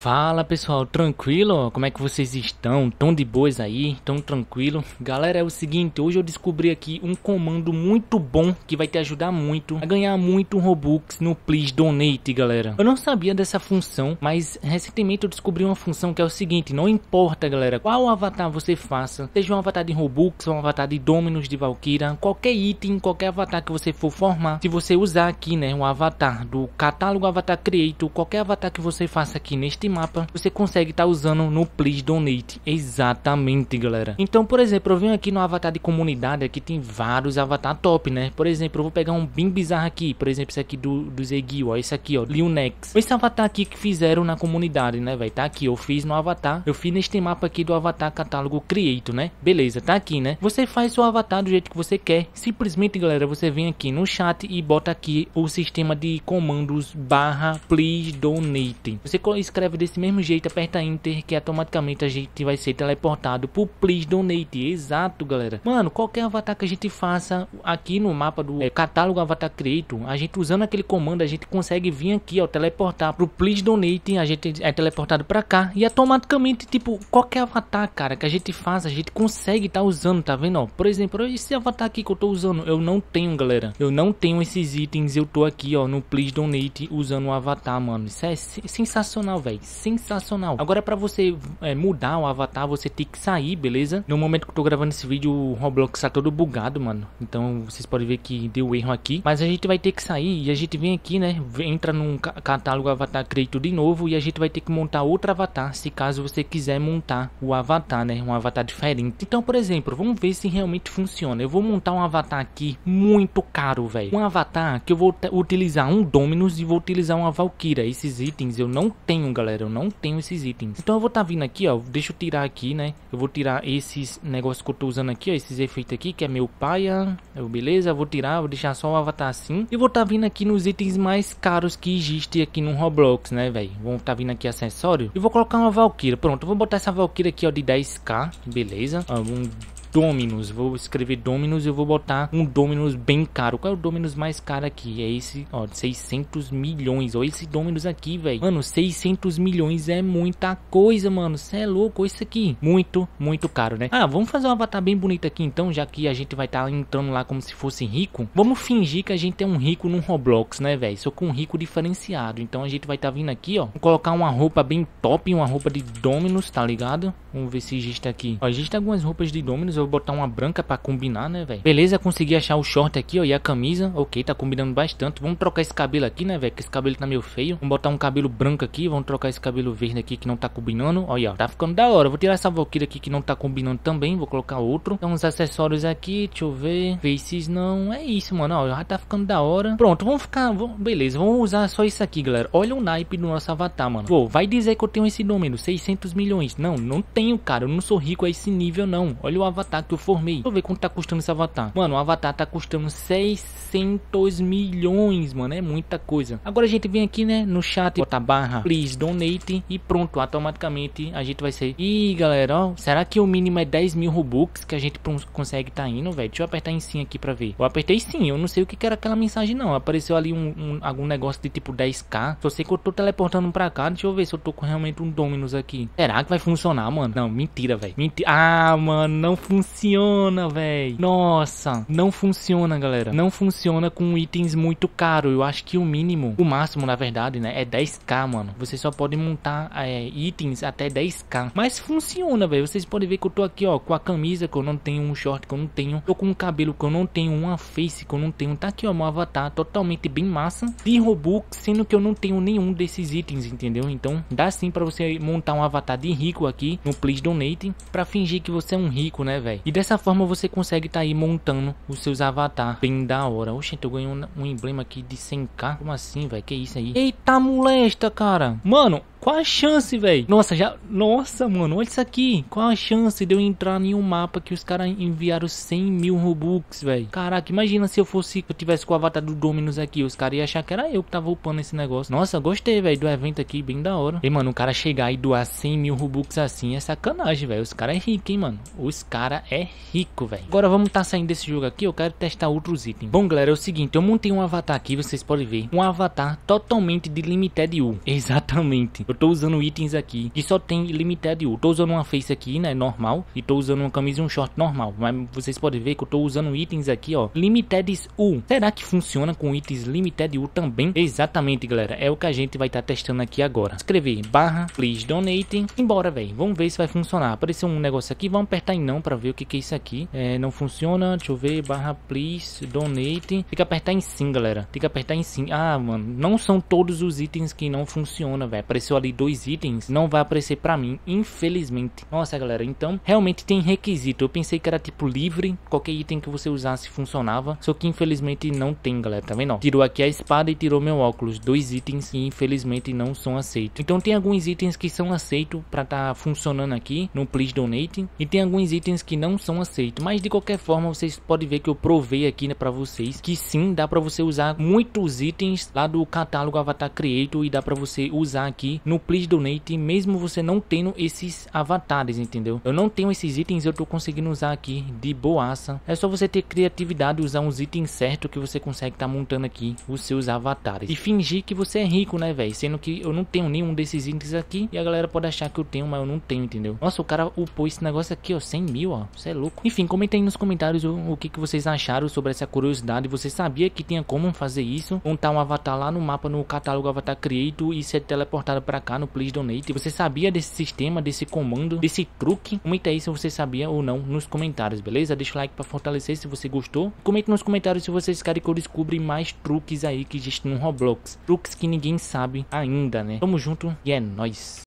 Fala pessoal, tranquilo? Como é que vocês estão? Tão de boas aí? Tão tranquilo? Galera, é o seguinte, hoje eu descobri aqui um comando muito bom que vai te ajudar muito a ganhar muito Robux no Please Donate, galera. Eu não sabia dessa função, mas recentemente eu descobri uma função que é o seguinte, não importa, galera, qual avatar você faça, seja um avatar de Robux ou um avatar de Dominus de Valkyra, qualquer item, qualquer avatar que você for formar, se você usar aqui, né, um avatar do catálogo Avatar Creator, qualquer avatar que você faça aqui neste mapa você consegue estar tá usando no Please Donate. Exatamente, galera. Então, por exemplo, eu venho aqui no avatar de comunidade, aqui tem vários avatar top, né? Por exemplo, eu vou pegar um bem bizarro aqui, por exemplo, esse aqui do, do Zegui, ó, esse aqui, ó, Lionex. Esse avatar aqui que fizeram na comunidade, né, velho? Tá aqui, eu fiz no avatar, eu fiz neste mapa aqui do avatar catálogo Create, né? Beleza, tá aqui, né? Você faz seu avatar do jeito que você quer. Simplesmente, galera, você vem aqui no chat e bota aqui o sistema de comandos barra please donate. Você escreve desse mesmo jeito, aperta Enter que automaticamente a gente vai ser teleportado pro Please Donate. Exato, galera. Mano, qualquer avatar que a gente faça aqui no mapa do é, catálogo Avatar Creator, a gente usando aquele comando, a gente consegue vir aqui, ó, teleportar pro Please Donate. A gente é teleportado pra cá e automaticamente, tipo, qualquer avatar, cara, que a gente faça, a gente consegue tá usando, tá vendo? Ó, por exemplo, esse avatar aqui que eu tô usando, eu não tenho, galera. Eu não tenho esses itens, eu tô aqui, ó, no Please Donate usando o um avatar, mano. Isso é sensacional, velho sensacional. Agora, para você é, mudar o avatar, você tem que sair, beleza? No momento que eu tô gravando esse vídeo, o Roblox tá todo bugado, mano. Então, vocês podem ver que deu erro aqui. Mas a gente vai ter que sair e a gente vem aqui, né? Entra num catálogo Avatar Creator de novo e a gente vai ter que montar outro avatar, se caso você quiser montar o avatar, né? Um avatar diferente. Então, por exemplo, vamos ver se realmente funciona. Eu vou montar um avatar aqui muito caro, velho. Um avatar que eu vou utilizar um Dominus e vou utilizar uma Valkyra. Esses itens eu não tenho, galera galera. Eu não tenho esses itens. Então eu vou estar tá vindo aqui, ó. Deixa eu tirar aqui, né? Eu vou tirar esses negócios que eu tô usando aqui, ó. Esses efeitos aqui, que é meu paia. É eu, beleza, vou tirar, vou deixar só o avatar assim. E vou estar tá vindo aqui nos itens mais caros que existem aqui no Roblox, né, velho? vamos estar tá vindo aqui acessório. E vou colocar uma Valkira Pronto, eu vou botar essa Valkira aqui, ó, de 10k. Beleza. Ó, um Dominus. Vou escrever Dominus e eu vou botar um Dominus bem caro. Qual é o Dominus mais caro aqui? É esse, ó, 600 milhões. Ó, esse Dominus aqui, velho. Mano, 600 milhões é muita coisa, mano. Cê é louco, isso aqui. Muito, muito caro, né? Ah, vamos fazer um avatar bem bonito aqui então, já que a gente vai estar tá entrando lá como se fosse rico. Vamos fingir que a gente é um rico no Roblox, né, velho? Só com um rico diferenciado. Então a gente vai estar tá vindo aqui, ó. Vou colocar uma roupa bem top, uma roupa de Dominus, tá ligado? Vamos ver se existe tá aqui. Ó, existe tá algumas roupas de Dominus eu vou botar uma branca pra combinar, né, velho? Beleza, consegui achar o short aqui, ó, e a camisa. Ok, tá combinando bastante. Vamos trocar esse cabelo aqui, né, velho? Que esse cabelo tá meio feio. Vamos botar um cabelo branco aqui. Vamos trocar esse cabelo verde aqui que não tá combinando. Olha, ó, tá ficando da hora. Vou tirar essa valquíria aqui que não tá combinando também. Vou colocar outro. Então, uns acessórios aqui. Deixa eu ver. Faces não. É isso, mano. Ó, já tá ficando da hora. Pronto, vamos ficar... Vamos... Beleza, vamos usar só isso aqui, galera. Olha o naipe do nosso avatar, mano. Pô, vai dizer que eu tenho esse número, 600 milhões. Não, não tenho, cara. Eu não sou rico a esse nível, não. Olha o avatar avatar que eu formei. Deixa eu ver quanto tá custando esse avatar. Mano, o avatar tá custando 600 milhões, mano. É muita coisa. Agora a gente vem aqui, né, no chat, bota barra, please donate e pronto. Automaticamente a gente vai ser... Ih, galera, ó, será que o mínimo é 10 mil robux que a gente consegue tá indo, velho? Deixa eu apertar em sim aqui pra ver. Eu apertei sim, eu não sei o que, que era aquela mensagem não. Apareceu ali um, um, algum negócio de tipo 10k. Só sei que eu tô teleportando pra cá. Deixa eu ver se eu tô com realmente um Dominus aqui. Será que vai funcionar, mano? Não, mentira, velho. Mentira. Ah, mano, não funciona funciona, velho. Nossa, não funciona, galera. Não funciona com itens muito caros. Eu acho que o mínimo, o máximo, na verdade, né, é 10k, mano. Você só pode montar é, itens até 10k. Mas funciona, velho. Vocês podem ver que eu tô aqui, ó, com a camisa que eu não tenho, um short que eu não tenho. Tô com um cabelo que eu não tenho, uma face que eu não tenho. Tá aqui, ó, meu avatar totalmente bem massa. De Robux, sendo que eu não tenho nenhum desses itens, entendeu? Então, dá sim pra você montar um avatar de rico aqui no Please Donate. Pra fingir que você é um rico, né, velho? velho. E dessa forma você consegue tá aí montando os seus avatar bem da hora. Oxente, então eu ganhei um, um emblema aqui de 100k. Como assim, velho? Que isso aí? Eita molesta, cara. Mano, qual a chance, velho? Nossa, já. Nossa, mano, olha isso aqui. Qual a chance de eu entrar em um mapa que os caras enviaram 100 mil Robux, velho? Caraca, imagina se eu fosse. Eu tivesse com o avatar do Dominus aqui. Os caras iam achar que era eu que tava upando esse negócio. Nossa, gostei, velho, do evento aqui. Bem da hora. E, mano, o cara chegar e doar 100 mil Robux assim é sacanagem, velho. Os caras é rico, hein, mano. Os cara é rico, velho. Agora vamos tá saindo desse jogo aqui. Eu quero testar outros itens. Bom, galera, é o seguinte. Eu montei um avatar aqui. Vocês podem ver. Um avatar totalmente de Limited U. Exatamente eu tô usando itens aqui que só tem limited Eu Tô usando uma face aqui, né, normal, e tô usando uma camisa e um short normal, mas vocês podem ver que eu tô usando itens aqui, ó, limited U. Será que funciona com itens limited U também? Exatamente, galera, é o que a gente vai estar tá testando aqui agora. Escrever barra, please donate, embora, velho, vamos ver se vai funcionar. Apareceu um negócio aqui, vamos apertar em não para ver o que que é isso aqui. É, não funciona, deixa eu ver, barra, please donate. Tem que apertar em sim, galera, tem que apertar em sim. Ah, mano, não são todos os itens que não funcionam, velho, apareceu ali dois itens, não vai aparecer para mim, infelizmente. Nossa, galera, então realmente tem requisito. Eu pensei que era tipo livre, qualquer item que você usasse funcionava, só que infelizmente não tem, galera, tá vendo? tirou aqui a espada e tirou meu óculos, dois itens que infelizmente não são aceitos. Então tem alguns itens que são aceitos para tá funcionando aqui no Please Donate e tem alguns itens que não são aceitos, mas de qualquer forma vocês podem ver que eu provei aqui né, para vocês que sim, dá para você usar muitos itens lá do catálogo Avatar Creator e dá para você usar aqui no Please Donate, mesmo você não tendo esses avatares, entendeu? Eu não tenho esses itens, eu tô conseguindo usar aqui de boaça. É só você ter criatividade e usar uns itens certos que você consegue tá montando aqui os seus avatares. E fingir que você é rico, né, velho? Sendo que eu não tenho nenhum desses itens aqui e a galera pode achar que eu tenho, mas eu não tenho, entendeu? Nossa, o cara upou esse negócio aqui, ó, 100 mil, ó. Você é louco. Enfim, comenta aí nos comentários o, o que, que vocês acharam sobre essa curiosidade. Você sabia que tinha como fazer isso? Montar um avatar lá no mapa, no catálogo Avatar Creator e ser teleportado pra cá no Please Donate. Você sabia desse sistema, desse comando, desse truque? Comenta aí se você sabia ou não nos comentários, beleza? Deixa o like pra fortalecer se você gostou. Comenta nos comentários se vocês querem que eu descubra mais truques aí que existem no Roblox. Truques que ninguém sabe ainda, né? Tamo junto e é nóis.